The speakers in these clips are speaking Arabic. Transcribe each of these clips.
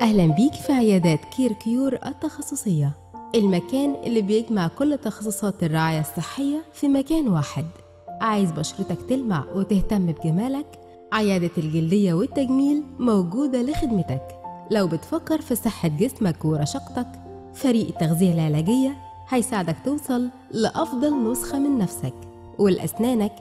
أهلا بيك في عيادات كير كيور التخصصية المكان اللي بيجمع كل تخصصات الرعاية الصحية في مكان واحد عايز بشرتك تلمع وتهتم بجمالك عيادة الجلدية والتجميل موجودة لخدمتك لو بتفكر في صحة جسمك ورشاقتك فريق التغذية العلاجية هيساعدك توصل لأفضل نسخة من نفسك والأسنانك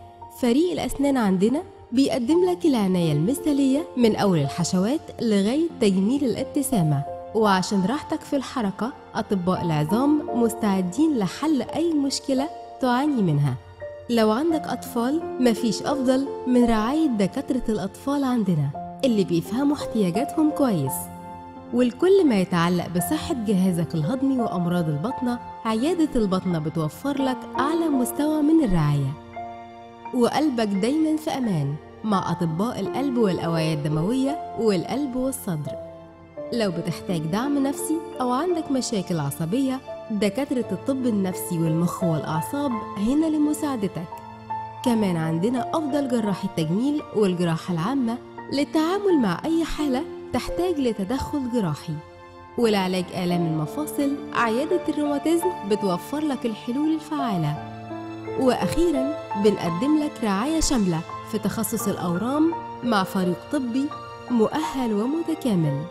فريق الأسنان عندنا بيقدم لك العناية المثالية من أول الحشوات لغاية تجميل الابتسامة وعشان راحتك في الحركة أطباء العظام مستعدين لحل أي مشكلة تعاني منها لو عندك أطفال مفيش أفضل من رعاية دكاترة الأطفال عندنا اللي بيفهموا احتياجاتهم كويس والكل ما يتعلق بصحة جهازك الهضمي وأمراض البطنة عيادة البطنة بتوفر لك أعلى مستوى من الرعاية وقلبك دايما في أمان مع أطباء القلب والأوعية الدموية والقلب والصدر لو بتحتاج دعم نفسي أو عندك مشاكل عصبية دكاترة الطب النفسي والمخ والأعصاب هنا لمساعدتك كمان عندنا أفضل جراح التجميل والجراحة العامة للتعامل مع أي حالة تحتاج لتدخل جراحي ولعلاج آلام المفاصل عيادة الروماتيزم بتوفر لك الحلول الفعالة وأخيرا بنقدم لك رعاية شاملة في تخصص الأورام مع فريق طبي مؤهل ومتكامل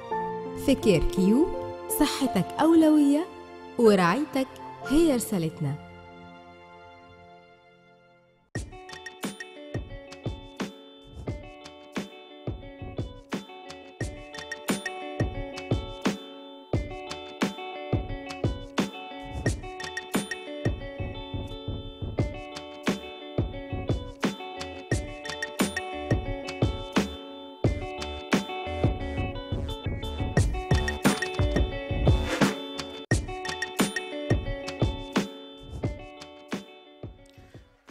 في كير كيو صحتك أولوية ورعايتك هي رسالتنا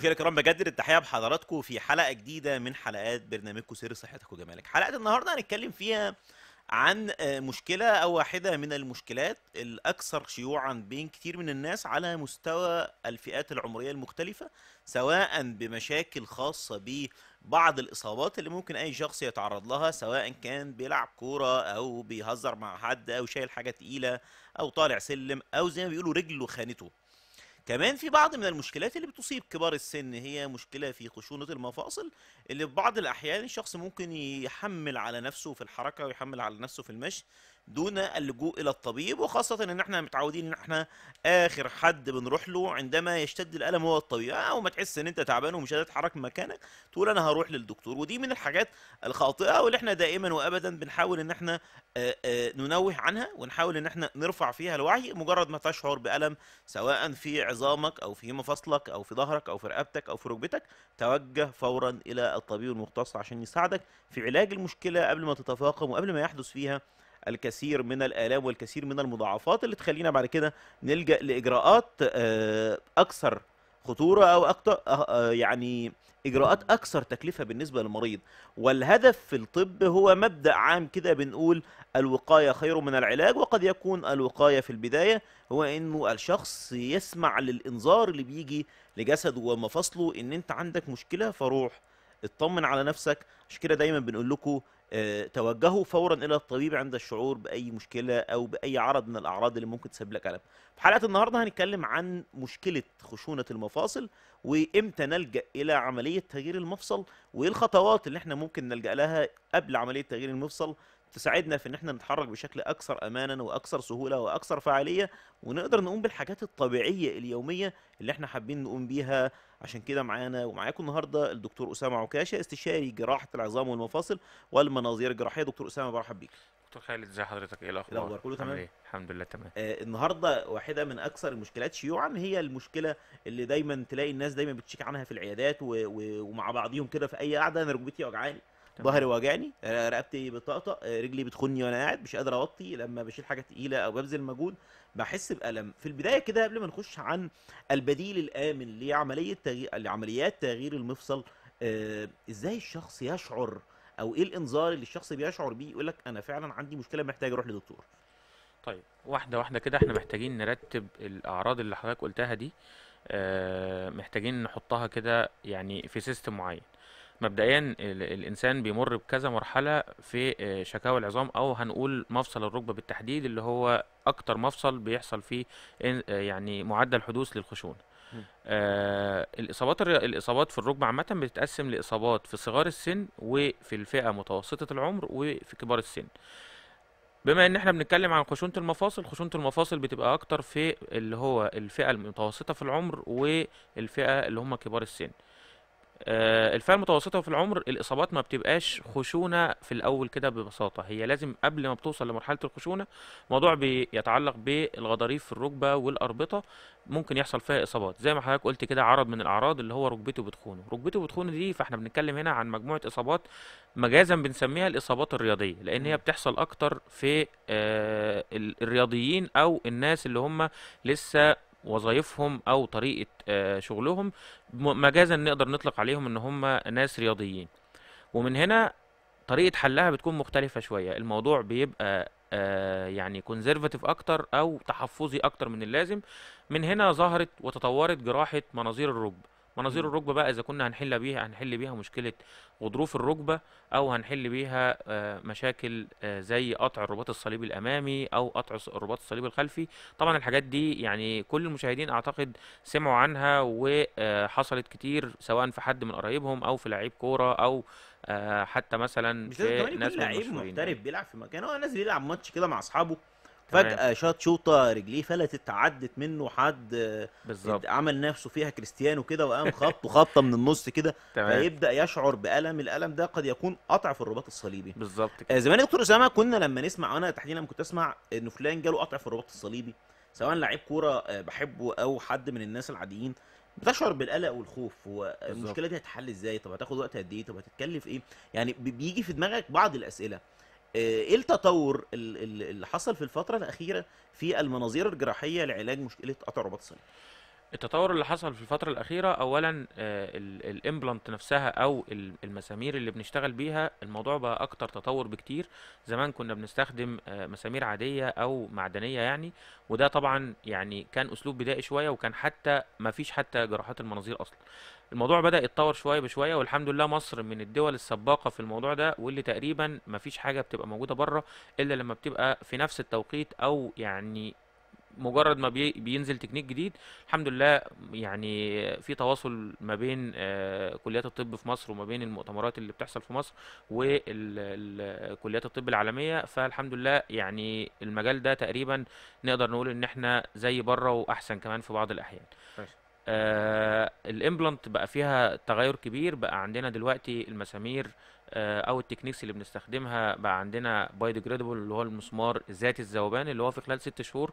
مشاهدينا كرام بجدد التحيه بحضراتكم في حلقه جديده من حلقات برنامجكم سر صحتك وجمالك حلقه النهارده هنتكلم فيها عن آه، مشكله او واحده من المشكلات الاكثر شيوعا بين كتير من الناس على مستوى الفئات العمريه المختلفه سواء بمشاكل خاصه ببعض الاصابات اللي ممكن اي شخص يتعرض لها سواء كان بيلعب كوره او بيهزر مع حد او شايل حاجه تقيله او طالع سلم او زي ما بيقولوا رجله خانته كمان في بعض من المشكلات اللي بتصيب كبار السن هي مشكلة في خشونة المفاصل اللي في بعض الأحيان الشخص ممكن يحمل على نفسه في الحركة ويحمل على نفسه في المشي دون اللجوء إلى الطبيب وخاصة إن احنا متعودين إن احنا آخر حد بنروح له عندما يشتد الألم هو الطبيب أو ما تحس إن أنت تعبان ومش قادر تتحرك مكانك تقول أنا هروح للدكتور ودي من الحاجات الخاطئة واللي احنا دائما وأبدا بنحاول إن احنا ننوه عنها ونحاول إن احنا نرفع فيها الوعي مجرد ما تشعر بألم سواء في عظامك او في مفاصلك او في ظهرك او في رقبتك او في ركبتك توجه فورا الى الطبيب المختص عشان يساعدك في علاج المشكله قبل ما تتفاقم وقبل ما يحدث فيها الكثير من الآلام والكثير من المضاعفات اللي تخلينا بعد كده نلجأ لإجراءات آه، أكثر خطوره او اكتر أه، أه، يعني اجراءات اكثر تكلفه بالنسبه للمريض والهدف في الطب هو مبدا عام كده بنقول الوقايه خير من العلاج وقد يكون الوقايه في البدايه هو انه الشخص يسمع للانذار اللي بيجي لجسده ومفاصله ان انت عندك مشكله فروح اطمن على نفسك عشان كده دايما بنقول لكم آه، توجهوا فورا الى الطبيب عند الشعور باي مشكله او باي عرض من الاعراض اللي ممكن تسبب لك الم. في حلقه النهارده هنتكلم عن مشكله خشونه المفاصل وامتى نلجا الى عمليه تغيير المفصل وايه الخطوات اللي احنا ممكن نلجا لها قبل عمليه تغيير المفصل تساعدنا في ان احنا نتحرك بشكل اكثر امانا واكثر سهوله واكثر فعاليه ونقدر نقوم بالحاجات الطبيعيه اليوميه اللي احنا حابين نقوم بيها عشان كده معانا ومعاكم النهارده الدكتور اسامه عكاشه استشاري جراحه العظام والمفاصل والمناظير الجراحيه دكتور اسامه برحب بيك دكتور خالد ازي حضرتك ايه الاخبار؟ الاخبار كله تمام؟ إيه؟ الحمد لله تمام آه النهارده واحده من اكثر المشكلات شيوعا هي المشكله اللي دايما تلاقي الناس دايما بتشيك عنها في العيادات و... و... ومع بعضيهم كده في اي قعده انا ركبتي وجعاني ظهري واجعني رقبتي بتطقطق آه، رجلي بتخني وانا قاعد مش قادر اوطي لما بشيل حاجه تقيله او ببذل مجهود بحس بالم في البدايه كده قبل ما نخش عن البديل الامن لعمليه تغيير لعمليات تغيير المفصل آه ازاي الشخص يشعر او ايه الانذار اللي الشخص بيشعر بيه يقول لك انا فعلا عندي مشكله محتاج اروح لدكتور طيب واحده واحده كده احنا محتاجين نرتب الاعراض اللي حضرتك قلتها دي آه محتاجين نحطها كده يعني في سيستم معين مبدئيا الانسان بيمر بكذا مرحله في آه، شكاوى العظام او هنقول مفصل الركبه بالتحديد اللي هو اكتر مفصل بيحصل فيه آه، يعني معدل حدوث للخشونه آه الاصابات الاصابات في الركبه عامه بتتقسم لاصابات في صغار السن وفي الفئه متوسطه العمر وفي كبار السن بما ان احنا بنتكلم عن خشونه المفاصل خشونه المفاصل بتبقى اكتر في اللي هو الفئه المتوسطه في العمر والفئه اللي هم كبار السن آه، الفئه المتوسطه في العمر الاصابات ما بتبقاش خشونه في الاول كده ببساطه هي لازم قبل ما بتوصل لمرحله الخشونه موضوع بيتعلق بالغضاريف في الركبه والاربطه ممكن يحصل فيها اصابات زي ما حضرتك قلت كده عرض من الاعراض اللي هو ركبته بتخونه ركبته بتخونه دي فاحنا بنتكلم هنا عن مجموعه اصابات مجازا بنسميها الاصابات الرياضيه لان هي بتحصل اكتر في آه، الرياضيين او الناس اللي هم لسه وظائفهم او طريقه آه، شغلهم مجازا نقدر نطلق عليهم ان هم ناس رياضيين ومن هنا طريقه حلها بتكون مختلفه شويه الموضوع بيبقى آه، يعني كونزرفاتيف اكتر او تحفظي اكتر من اللازم من هنا ظهرت وتطورت جراحه مناظير الركب مناظير الركبه بقى اذا كنا هنحل بيها هنحل بيها مشكله غضروف الركبه او هنحل بيها آه، مشاكل آه، زي قطع الرباط الصليبي الامامي او قطع الرباط الصليبي الخلفي طبعا الحاجات دي يعني كل المشاهدين اعتقد سمعوا عنها وحصلت آه، كتير سواء في حد من قرايبهم او في لعيب كوره او حتى مثلا في ناس لعيب محترف يعني. بيلعب في مكان هو نازل يلعب ماتش كده مع اصحابه فجاه شاط شوطه رجليه فلتت عدت منه حد بالظبط عمل نفسه فيها كريستيانو كده وقام خبطه خبطه من النص كده فيبدا يشعر بالم الالم ده قد يكون قطع في الرباط الصليبي بالظبط كده آه، زمان يا دكتور اسامه كنا لما نسمع انا تحديدا كنت اسمع ان فلان جاله قطع في الرباط الصليبي سواء لعيب كوره آه، بحبه او حد من الناس العاديين بتشعر بالقلق والخوف هو المشكله دي هتتحل ازاي طب هتاخد وقت قد ايه طب هتتكلف ايه يعني بيجي في دماغك بعض الاسئله آه، ايه التطور اللي حصل في الفتره الاخيره في المناظير الجراحيه لعلاج مشكله قطع رباط الصليب التطور اللي حصل في الفترة الأخيرة أولا آه، الإمبلانت نفسها أو المسامير اللي بنشتغل بيها الموضوع بقى أكتر تطور بكتير زمان كنا بنستخدم آه، مسامير عادية أو معدنية يعني وده طبعا يعني كان أسلوب بدائي شوية وكان حتى ما فيش حتى جراحات المناظير أصلا الموضوع بدأ يتطور شوية بشوية والحمد لله مصر من الدول السباقة في الموضوع ده واللي تقريبا ما فيش حاجة بتبقى موجودة بره إلا لما بتبقى في نفس التوقيت أو يعني مجرد ما بي بينزل تكنيك جديد الحمد لله يعني في تواصل ما بين آه، كليات الطب في مصر وما بين المؤتمرات اللي بتحصل في مصر وكليات الطب العالميه فالحمد لله يعني المجال ده تقريبا نقدر نقول ان احنا زي بره واحسن كمان في بعض الاحيان آه الامبلانت بقى فيها تغير كبير بقى عندنا دلوقتي المسامير آه او التكنيكس اللي بنستخدمها بقى عندنا باي اللي هو المسمار ذات الذوبان اللي هو في خلال ست شهور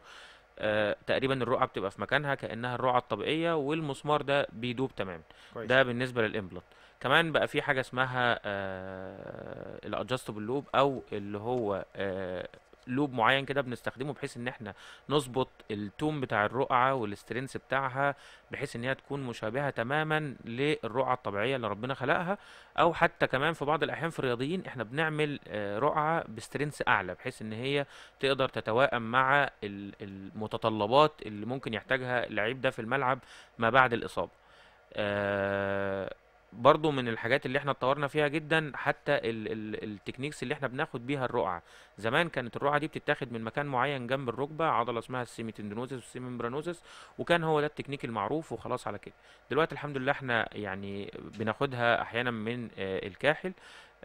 آه، تقريبا الرقعه بتبقى في مكانها كانها الرقعه الطبيعيه والمسمار ده بيدوب تماما ده بالنسبه للامبلت كمان بقى في حاجه اسمها آه، الادجستبل لوب او اللي هو آه، لوب معين كده بنستخدمه بحيث ان احنا نظبط التوم بتاع الرقعه والسترينس بتاعها بحيث ان هي تكون مشابهه تماما للرقعه الطبيعيه اللي ربنا خلقها او حتى كمان في بعض الاحيان في الرياضيين احنا بنعمل آه، رقعه بسترينس اعلى بحيث ان هي تقدر تتواءم مع المتطلبات اللي ممكن يحتاجها اللعيب ده في الملعب ما بعد الاصابه آه برضو من الحاجات اللي احنا اتطورنا فيها جدا حتى ال ال التكنيكس اللي احنا بناخد بيها الرقعه زمان كانت الرقعه دي بتتاخد من مكان معين جنب الركبه عضله اسمها السيميتندينوزس والسيمبرانوزس وكان هو ده التكنيك المعروف وخلاص على كده دلوقتي الحمد لله احنا يعني بناخدها احيانا من آه الكاحل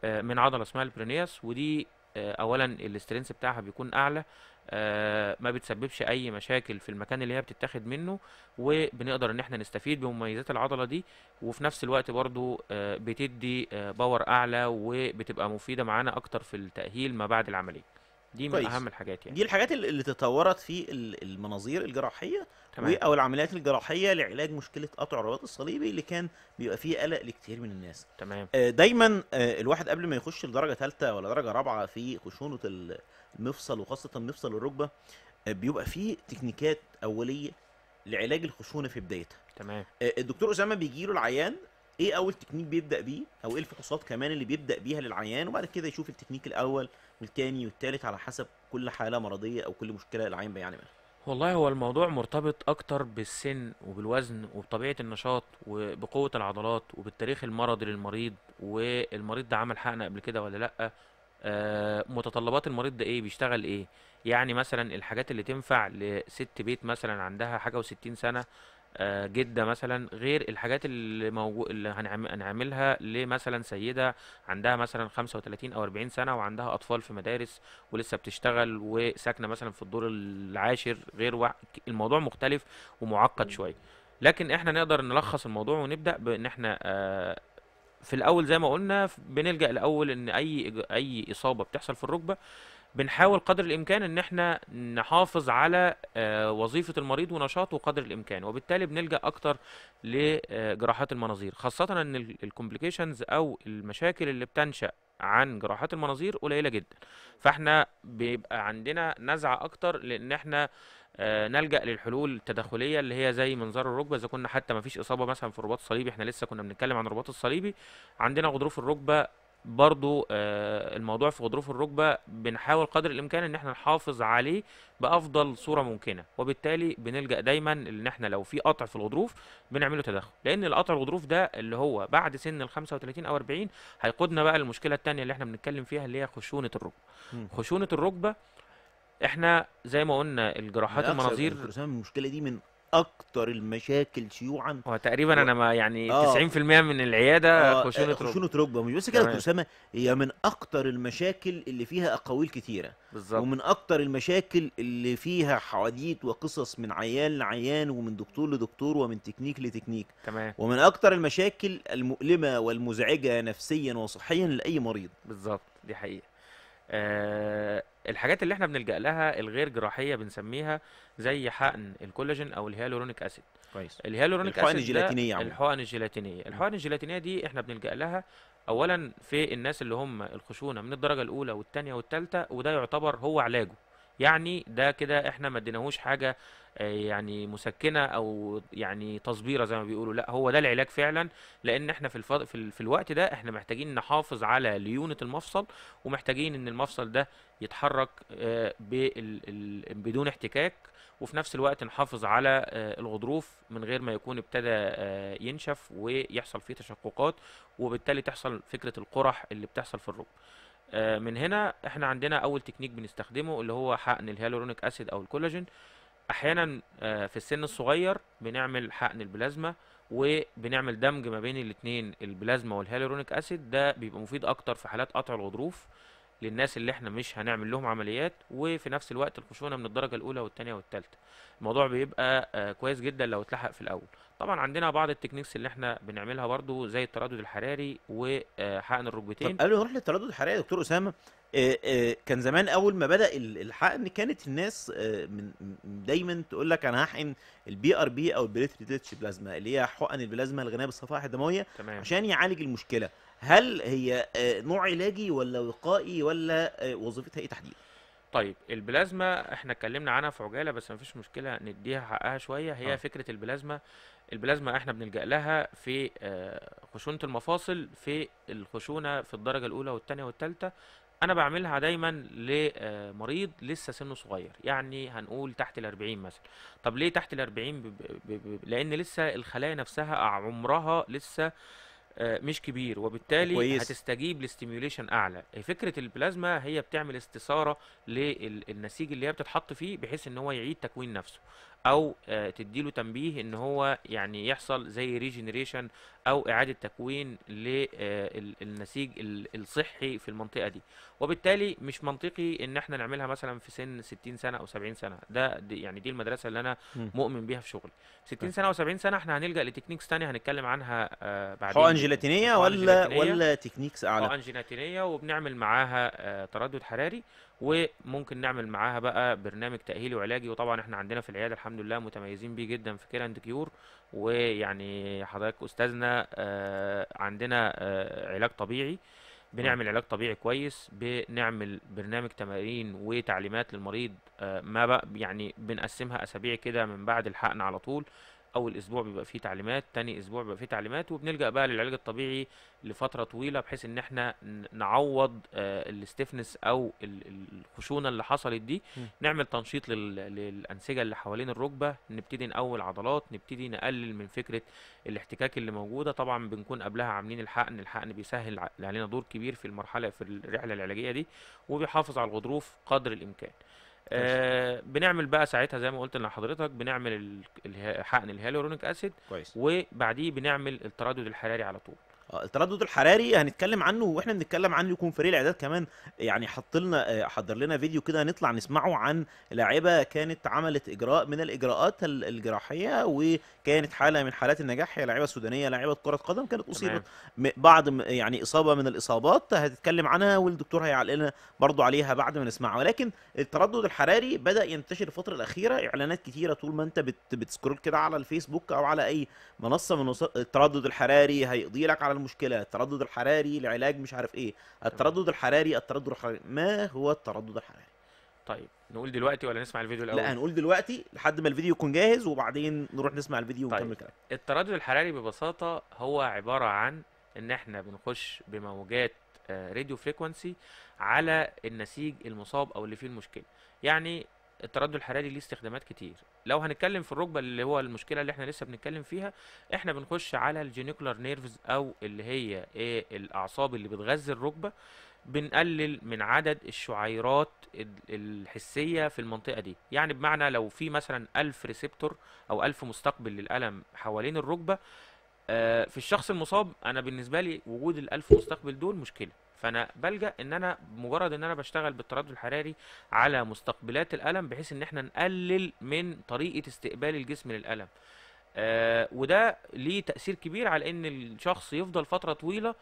آه من عضله اسمها البرينياس ودي آه اولا الاسترينس بتاعها بيكون اعلى آه، ما بتسببش اي مشاكل في المكان اللي هي بتتاخد منه وبنقدر ان احنا نستفيد بمميزات العضله دي وفي نفس الوقت برضو آه، بتدي آه، باور اعلى وبتبقى مفيده معانا اكتر في التاهيل ما بعد العمليه دي من كويس. اهم الحاجات يعني دي الحاجات اللي تطورت في المناظير الجراحيه تمام. او العمليات الجراحيه لعلاج مشكله قطع الرباط الصليبي اللي كان بيبقى فيه قلق لكتير من الناس تمام دايما الواحد قبل ما يخش لدرجه ثالثه ولا درجه رابعه في خشونه مفصل وخاصه مفصل الركبه آه، بيبقى فيه تكنيكات اوليه لعلاج الخشونه في بدايتها تمام آه، الدكتور اسامه بيجي له العيان ايه اول تكنيك بيبدا بيه او ايه الفحوصات كمان اللي بيبدا بيها للعيان وبعد كده يشوف التكنيك الاول والثاني والثالث على حسب كل حاله مرضيه او كل مشكله العيان بيعاني منها والله هو الموضوع مرتبط اكتر بالسن وبالوزن وبطبيعه النشاط وبقوه العضلات وبالتاريخ المرضي للمريض والمريض ده عمل حقنه قبل كده ولا لا آه، متطلبات المريض ده ايه بيشتغل ايه يعني مثلا الحاجات اللي تنفع لست بيت مثلا عندها حاجه وستين سنه آه، جدة مثلا غير الحاجات اللي, موجو... اللي هنعملها لمثلا سيدة عندها مثلا 35 أو 40 سنة وعندها أطفال في مدارس ولسه بتشتغل وساكنة مثلا في الدور العاشر غير و... الموضوع مختلف ومعقد شوية لكن احنا نقدر نلخص الموضوع ونبدأ بأن احنا آه في الاول زي ما قلنا بنلجا الاول ان اي اي اصابه بتحصل في الركبه بنحاول قدر الامكان ان احنا نحافظ على آه، وظيفه المريض ونشاطه قدر الامكان وبالتالي بنلجا اكتر لجراحات آه، المناظير خاصه ان الكومبليكيشنز او المشاكل اللي بتنشا عن جراحات المناظير قليله جدا فاحنا بيبقى عندنا نزعه اكتر لان احنا آه، نلجا للحلول التداخليه اللي هي زي منظار الركبه اذا كنا حتى ما فيش اصابه مثلا في الرباط الصليبي احنا لسه كنا بنتكلم عن الرباط الصليبي عندنا غضروف الركبه برضو آه، الموضوع في غضروف الركبه بنحاول قدر الامكان ان احنا نحافظ عليه بافضل صوره ممكنه وبالتالي بنلجا دايما ان احنا لو في قطع في الغضروف بنعمله تدخل لان القطع الغضروف ده اللي هو بعد سن ال 35 او 40 هيقودنا بقى للمشكله الثانيه اللي احنا بنتكلم فيها اللي هي خشونه الركبه خشونه الركبه احنا زي ما قلنا الجراحات يا المناظير اسامه المشكله دي من اكتر المشاكل شيوعا هو تقريبا انا ما يعني آه. 90% من العياده آه، آه، خشونه آه خشونه ركبه مش بس كده يا دكتور اسامه هي من اكتر المشاكل اللي فيها اقاويل كتيره بالظبط ومن اكتر المشاكل اللي فيها حواديت وقصص من عيان لعيان ومن دكتور لدكتور ومن تكنيك لتكنيك تمام ومن اكتر المشاكل المؤلمه والمزعجه نفسيا وصحيا لاي مريض بالظبط دي حقيقه آه، الحاجات اللي احنا بنلجا لها الغير جراحيه بنسميها زي حقن الكولاجين او الهيالورونيك اسيد كويس الهيالورونيك الحقن الجيلاتينيه الحقن الجيلاتينيه الحقن الجيلاتينيه دي احنا بنلجا لها اولا في الناس اللي هم الخشونه من الدرجه الاولى والثانيه والثالثه وده يعتبر هو علاجه يعني ده كده احنا ما اديناهوش حاجه آه، يعني مسكنه او يعني تصبيره زي ما بيقولوا لا هو ده العلاج فعلا لان احنا في الفض... في, ال... في الوقت ده احنا محتاجين نحافظ على ليونه المفصل ومحتاجين ان المفصل ده يتحرك آه، بال... بدون احتكاك وفي نفس الوقت نحافظ على آه، الغضروف من غير ما يكون ابتدى ينشف ويحصل فيه تشققات وبالتالي تحصل فكره القرح اللي بتحصل في الركب آه، من هنا احنا عندنا اول تكنيك بنستخدمه اللي هو حقن الهيالورونيك اسيد او الكولاجين احيانا آه، في السن الصغير بنعمل حقن البلازما وبنعمل دمج ما بين الاثنين البلازما والهيالورونيك اسيد ده بيبقى مفيد اكتر في حالات قطع الغضروف للناس اللي احنا مش هنعمل لهم عمليات وفي نفس الوقت الخشونه من الدرجه الاولى والثانيه والثالثه الموضوع بيبقى آه، كويس جدا لو اتلحق في الاول طبعا عندنا بعض التكنيكس اللي احنا بنعملها برضو زي التردد الحراري وحقن آه، الركبتين طب قبل ما نروح للتردد الحراري يا دكتور اسامه آه، كان زمان اول ما بدا الحقن كانت الناس من دايما تقول لك انا هحقن البي ار بي او البريتريتش بلازما اللي هي حقن البلازما الغنيه بالصفائح الدمويه تمام. عشان يعالج المشكله هل هي آه، نوع علاجي ولا وقائي ولا آه، وظيفتها ايه تحديدا؟ طيب البلازما احنا اتكلمنا عنها في عجاله بس مفيش مشكله نديها حقها شويه هي أه. فكره البلازما البلازما احنا بنلجا لها في آه، خشونه المفاصل في الخشونه في الدرجه الاولى والثانيه والثالثه انا بعملها دايما لمريض لسه سنه صغير يعني هنقول تحت ال40 مثلا طب ليه تحت ال40 لان لسه الخلايا نفسها عمرها لسه آه، مش كبير وبالتالي كويس. هتستجيب لاستيميوليشن اعلى آه، فكره البلازما هي بتعمل استثاره للنسيج اللي هي بتتحط فيه بحيث ان هو يعيد تكوين نفسه او آه، تديله تنبيه ان هو يعني يحصل زي ريجنريشن او اعاده تكوين للنسيج آه، الصحي في المنطقه دي وبالتالي مش منطقي ان احنا نعملها مثلا في سن 60 سنه او 70 سنه ده دي يعني دي المدرسه اللي انا مؤمن بيها في شغلي 60 سنه او 70 سنه احنا هنلجا لتكنيكس ثانيه هنتكلم عنها آه، بعدين حقن جيلاتينيه ولا ولا تكنيكس اعلى حقن جيلاتينيه وبنعمل معاها تردد حراري وممكن نعمل معاها بقى برنامج تأهيلي وعلاجي وطبعا احنا عندنا في العيادة الحمد لله متميزين بيه جدا في كيرند كيور ويعني حضرتك استاذنا آه، عندنا آه، علاج طبيعي بنعمل علاج طبيعي كويس بنعمل برنامج تمارين وتعليمات للمريض آه، ما بقى يعني بنقسمها اسابيع كده من بعد الحقن على طول اول اسبوع بيبقى فيه تعليمات تاني اسبوع بيبقى فيه تعليمات وبنلجا بقى للعلاج الطبيعي لفتره طويله بحيث ان احنا نعوض آه، الاستفنس او الخشونه اللي حصلت دي نعمل تنشيط للانسجه اللي حوالين الركبه نبتدي نقوي العضلات نبتدي نقلل من فكره الاحتكاك اللي موجوده طبعا بنكون قبلها عاملين الحقن الحقن بيسهل يعني علينا دور كبير في المرحله في الرحله العلاجيه دي وبيحافظ على الغضروف قدر الامكان آه بنعمل بقى ساعتها زي ما قلت لحضرتك بنعمل حقن الهيالورونيك اسيد وبعديه بنعمل التردد الحراري على طول آه، التردد الحراري هنتكلم عنه واحنا بنتكلم عنه يكون فريق الاعداد كمان يعني حط لنا آه، حضر لنا فيديو كده هنطلع نسمعه عن لاعبه كانت عملت اجراء من الاجراءات الجراحيه وكانت حاله من حالات النجاح هي لاعبه سودانيه لاعبه كره قدم كانت اصيبت بعض يعني اصابه من الاصابات هتتكلم عنها والدكتور هيعلق لنا برضو عليها بعد ما نسمعها ولكن التردد الحراري بدا ينتشر الفتره الاخيره اعلانات كثيره طول ما انت بتسكرول كده على الفيسبوك او على اي منصه من التردد الحراري هيقضي لك على المشكله التردد الحراري العلاج مش عارف ايه التردد الحراري التردد الحراري ما هو التردد الحراري طيب نقول دلوقتي ولا نسمع الفيديو الاول لا هنقول دلوقتي لحد ما الفيديو يكون جاهز وبعدين نروح نسمع الفيديو طيب. ونكمل الكلام التردد الحراري ببساطه هو عباره عن ان احنا بنخش بموجات راديو آه، فريكوانسي على النسيج المصاب او اللي فيه المشكله يعني التردد الحراري ليه استخدامات كتير لو هنتكلم في الركبه اللي هو المشكله اللي احنا لسه بنتكلم فيها احنا بنخش على الجينيكولار نيرفز او اللي هي ايه الاعصاب اللي بتغذي الركبه بنقلل من عدد الشعيرات الحسية في المنطقة دي يعني بمعنى لو في مثلا ألف ريسبتور أو ألف مستقبل للألم حوالين الركبة آه، في الشخص المصاب أنا بالنسبة لي وجود ال1000 مستقبل دول مشكلة فانا بلجا ان انا مجرد ان انا بشتغل بالتردد الحراري على مستقبلات الالم بحيث ان احنا نقلل من طريقه استقبال الجسم للالم آه وده ليه تاثير كبير على ان الشخص يفضل فتره طويله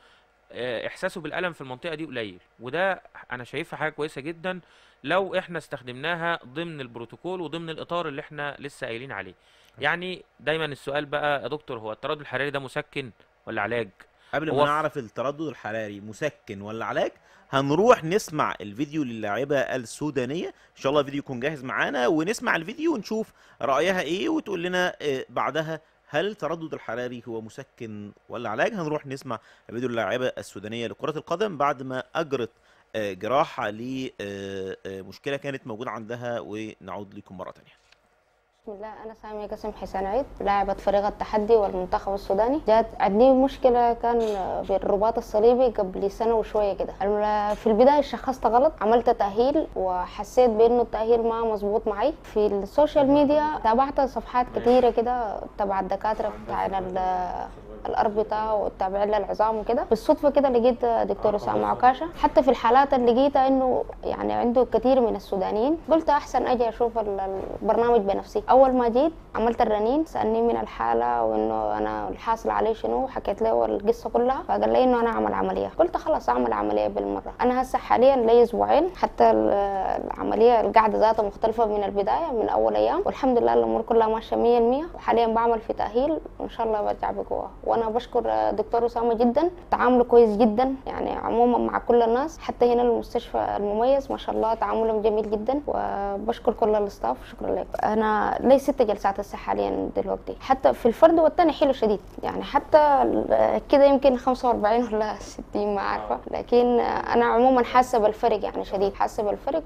آه احساسه بالالم في المنطقه دي قليل وده انا شايفها حاجه كويسه جدا لو احنا استخدمناها ضمن البروتوكول وضمن الاطار اللي احنا لسه قايلين عليه يعني دايما السؤال بقى يا دكتور هو التردد الحراري ده مسكن ولا علاج قبل ما نعرف التردد الحراري مسكن ولا علاج هنروح نسمع الفيديو للاعبه السودانيه ان شاء الله الفيديو يكون جاهز معانا ونسمع الفيديو ونشوف رايها ايه وتقول لنا آه، بعدها هل التردد الحراري هو مسكن ولا علاج هنروح نسمع فيديو اللاعبه السودانيه لكره القدم بعد ما اجرت آه، جراحه لمشكله آه، كانت موجوده عندها ونعود لكم مره ثانيه بسم الله أنا سامية قاسم حسين عيد لاعبة فريق التحدي والمنتخب السوداني جات عندي مشكلة كان بالرباط الصليبي قبل سنة وشوية كده في البداية شخصت غلط عملت تأهيل وحسيت بإنه التأهيل ما مظبوط معي في السوشيال ميديا تابعت صفحات كتيرة كده تبع الدكاترة بتاع الاربطه بتاعه والتابعين للعظام وكده بالصدفه كده لقيت دكتور آه، اسامه عكاشه حتى في الحالات اللي لقيتها انه يعني عنده كثير من السودانيين قلت احسن اجي اشوف البرنامج بنفسي اول ما جيت عملت الرنين سالني من الحاله وانه انا الحاصل عليه شنو حكيت له القصه كلها فقال لي انه انا اعمل عمليه قلت خلاص اعمل عمليه بالمره انا هسه حاليا لي اسبوعين حتى العمليه القعده ذاتها مختلفه من البدايه من اول ايام والحمد لله الامور كلها ماشيه 100% وحاليا بعمل في تاهيل وان شاء الله برجع بقوه وانا بشكر دكتور اسامه جدا تعامله كويس جدا يعني عموما مع كل الناس حتى هنا المستشفى المميز ما شاء الله تعاملهم جميل جدا وبشكر كل الاستاف شكرا لك انا لي ست جلسات هسه حاليا دلوقتي حتى في الفرد والثاني حلو شديد يعني حتى كده يمكن 45 ولا 60 ما عارفه لكن انا عموما حاسه بالفرق يعني شديد حاسه بالفرق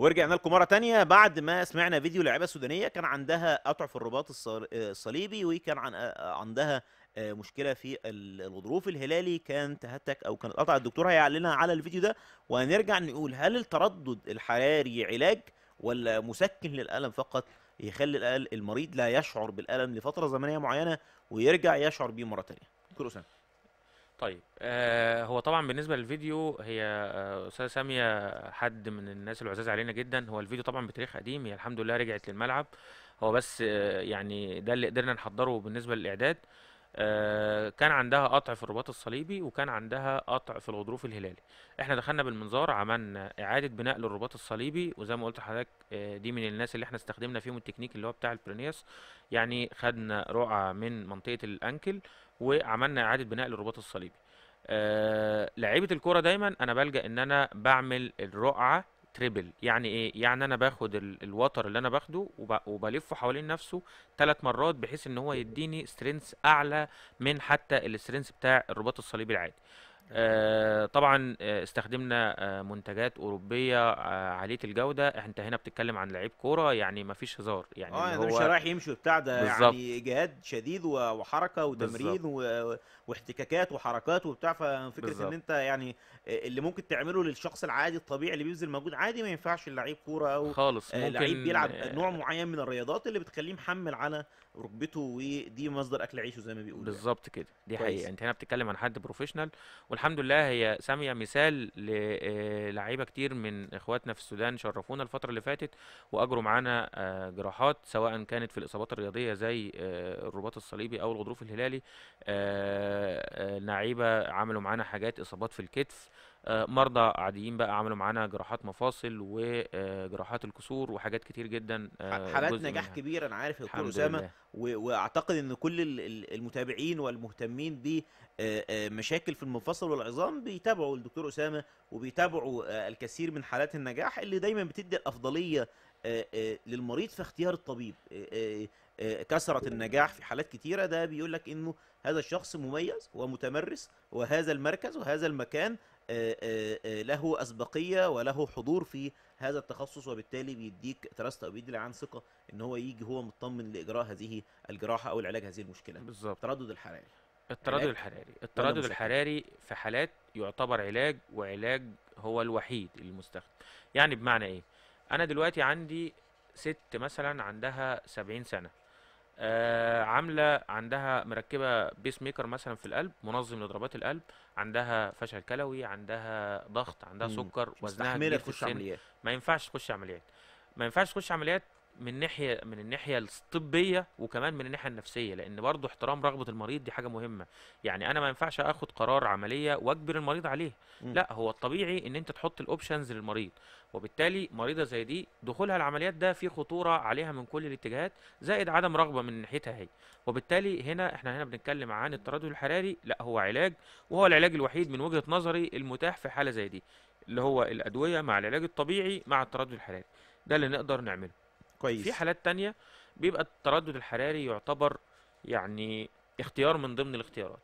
ورجعنا لكم مره تانية بعد ما سمعنا فيديو لعبة سودانيه كان عندها قطع في الرباط الصليبي وكان عن عندها آه، مشكله في الغضروف الهلالي كان تهتك او كانت قطع الدكتور هيعلنها على الفيديو ده وهنرجع نقول هل التردد الحراري علاج ولا مسكن للالم فقط يخلي المريض لا يشعر بالالم لفتره زمنيه معينه ويرجع يشعر بيه مره تانية دكتور اسامه طيب آه هو طبعا بالنسبه للفيديو هي آه، استاذه ساميه حد من الناس العزاز علينا جدا هو الفيديو طبعا بتاريخ قديم هي الحمد لله رجعت للملعب هو بس آه يعني ده اللي قدرنا نحضره بالنسبه للاعداد آه، كان عندها قطع في الرباط الصليبي وكان عندها قطع في الغضروف الهلالي احنا دخلنا بالمنظار عملنا اعاده بناء للرباط الصليبي وزي ما قلت لحضرتك آه، دي من الناس اللي احنا استخدمنا فيهم التكنيك اللي هو بتاع البرينيس يعني خدنا رقعه من منطقه الانكل وعملنا اعاده بناء للرباط الصليبي آه، لعيبه الكوره دايما انا بلجا ان انا بعمل الرقعه تريبل يعني ايه يعني انا باخد ال- الوتر اللي انا باخده وبلفه حوالين نفسه ثلاث مرات بحيث ان هو يديني سترينث اعلى من حتى السترينث بتاع الرباط الصليبي العادي آه، طبعا آه، استخدمنا آه، منتجات اوروبيه عاليه الجوده انت هنا بتتكلم عن لعيب كوره يعني ما فيش هزار يعني اه يعني هو مش رايح يمشي بتاع ده يعني جهاد شديد وحركه وتمرين و... واحتكاكات وحركات وبتاع ففكره بالزبط. ان انت يعني اللي ممكن تعمله للشخص العادي الطبيعي اللي بيبذل مجهود عادي ما ينفعش لعيب كوره او خالص ممكن لعيب بيلعب نوع معين من الرياضات اللي بتخليه محمل على ركبته ودي مصدر اكل عيشه زي ما بيقولوا يعني. بالظبط يعني. كده دي حقيقه انت هنا بتتكلم عن حد بروفيشنال والحمد لله هي ساميه مثال للعيبه آه، كتير من اخواتنا في السودان شرفونا الفتره اللي فاتت واجروا معانا آه، جراحات سواء كانت في الاصابات الرياضيه زي آه، الرباط الصليبي او الغضروف الهلالي لعيبه عملوا معانا حاجات اصابات في الكتف آه، مرضى عاديين بقى عملوا معانا جراحات مفاصل وجراحات آه، الكسور وحاجات كتير جدا آه، حالات نجاح كبيره كبير انا عارف يا دكتور اسامه واعتقد ان كل المتابعين والمهتمين بمشاكل في المفاصل والعظام بيتابعوا الدكتور اسامه وبيتابعوا الكثير من حالات النجاح اللي دايما بتدي الافضليه للمريض في اختيار الطبيب كثرة النجاح في حالات كتيرة ده بيقول لك انه هذا الشخص مميز ومتمرس وهذا المركز وهذا المكان آه، آه، آه، له اسبقيه وله حضور في هذا التخصص وبالتالي بيديك تراست او بيدي عن ثقه ان هو يجي هو مطمن لاجراء هذه الجراحه او العلاج هذه المشكله بالظبط التردد الحراري التردد الحراري التردد الحراري في حالات يعتبر علاج وعلاج هو الوحيد المستخدم يعني بمعنى ايه انا دلوقتي عندي ست مثلا عندها 70 سنه آه عامله عندها مركبه بيس ميكر مثلا في القلب منظم لضربات القلب عندها فشل كلوي عندها ضغط عندها سكر وزنها كبير في السن ما ينفعش تخش عمليات ما ينفعش تخش عمليات من ناحيه من الناحيه الطبيه وكمان من الناحيه النفسيه لان برضه احترام رغبه المريض دي حاجه مهمه يعني انا ما ينفعش اخد قرار عمليه واجبر المريض عليه م. لا هو الطبيعي ان انت تحط الاوبشنز للمريض وبالتالي مريضه زي دي دخولها العمليات ده في خطوره عليها من كل الاتجاهات زائد عدم رغبه من ناحيتها هي وبالتالي هنا احنا هنا بنتكلم عن التردد الحراري لا هو علاج وهو العلاج الوحيد من وجهه نظري المتاح في حاله زي دي اللي هو الادويه مع العلاج الطبيعي مع التردد الحراري ده اللي نقدر نعمله كويس في حالات تانية بيبقى التردد الحراري يعتبر يعني اختيار من ضمن الاختيارات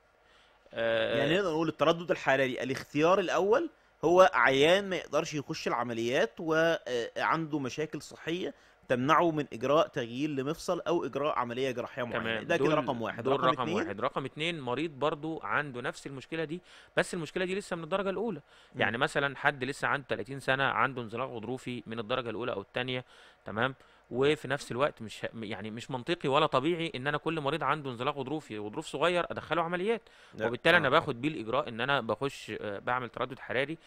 آه يعني نقدر نقول التردد الحراري الاختيار الاول هو عيان ما يقدرش يخش العمليات وعنده آه، مشاكل صحيه تمنعه من اجراء تغيير لمفصل او اجراء عمليه جراحيه معينه تمام. ده كده رقم واحد دول رقم, رقم اتنين. واحد رقم اتنين مريض برضو عنده نفس المشكله دي بس المشكله دي لسه من الدرجه الاولى م. يعني مثلا حد لسه عنده 30 سنه عنده انزلاق غضروفي من الدرجه الاولى او الثانيه تمام وفي نفس الوقت مش يعني مش منطقي ولا طبيعي ان انا كل مريض عنده انزلاق غضروفي وظروف صغير ادخله عمليات وبالتالي انا آه. باخد بيه الاجراء ان انا بخش آه، بعمل تردد حراري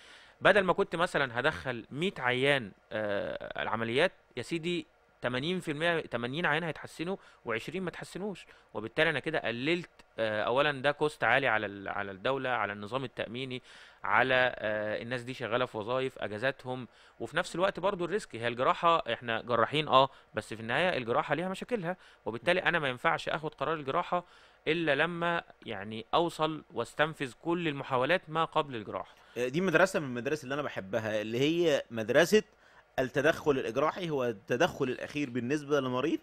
بدل ما كنت مثلا هدخل 100 عيان آه، العمليات يا سيدي 80% 80 عيان هيتحسنوا و20 ما تحسنوش وبالتالي انا كده قللت آه، اولا ده كوست عالي على على الدوله على النظام التاميني على آه، الناس دي شغاله في وظائف اجازاتهم وفي نفس الوقت برضو الريسك هي الجراحه احنا جراحين اه بس في النهايه الجراحه ليها مشاكلها وبالتالي انا ما ينفعش اخد قرار الجراحه الا لما يعني اوصل واستنفذ كل المحاولات ما قبل الجراحه آه، دي مدرسه من المدارس اللي انا بحبها اللي هي مدرسه التدخل الإجراحي هو التدخل الأخير بالنسبة للمريض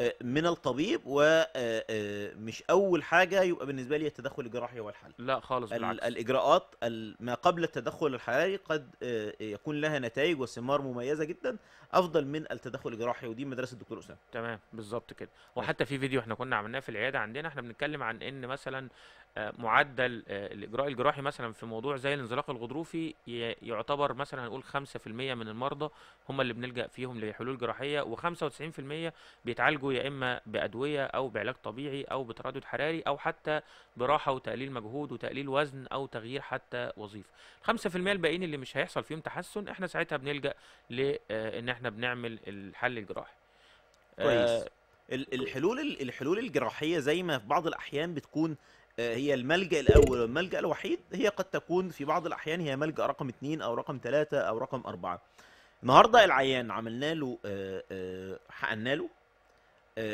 آه، من الطبيب ومش آه، آه، اول حاجه يبقى بالنسبه لي التدخل الجراحي هو الحل لا خالص بالعكس. الاجراءات ما قبل التدخل الحراري قد يكون لها نتائج وثمار مميزه جدا افضل من التدخل الجراحي ودي مدرسه الدكتور اسامه تمام بالظبط كده وحتى في فيديو احنا كنا عملناه في العياده عندنا احنا بنتكلم عن ان مثلا معدل آه، الاجراء الجراحي مثلا في موضوع زي الانزلاق الغضروفي يعتبر مثلا هنقول 5% من المرضى هم اللي بنلجا فيهم لحلول جراحيه و95% بيتعالجوا يا اما بادويه او بعلاج طبيعي او بتردد حراري او حتى براحه وتقليل مجهود وتقليل وزن او تغيير حتى وظيفه 5% الباقيين اللي مش هيحصل فيهم تحسن احنا ساعتها بنلجا لان آه، احنا بنعمل الحل الجراحي كويس آه الحلول الحلول الجراحيه زي ما في بعض الاحيان بتكون آه، هي الملجا الاول والملجا الوحيد هي قد تكون في بعض الاحيان هي ملجا رقم اثنين او رقم ثلاثة او رقم أربعة النهارده العيان عملنا له آه، آه، حقنا له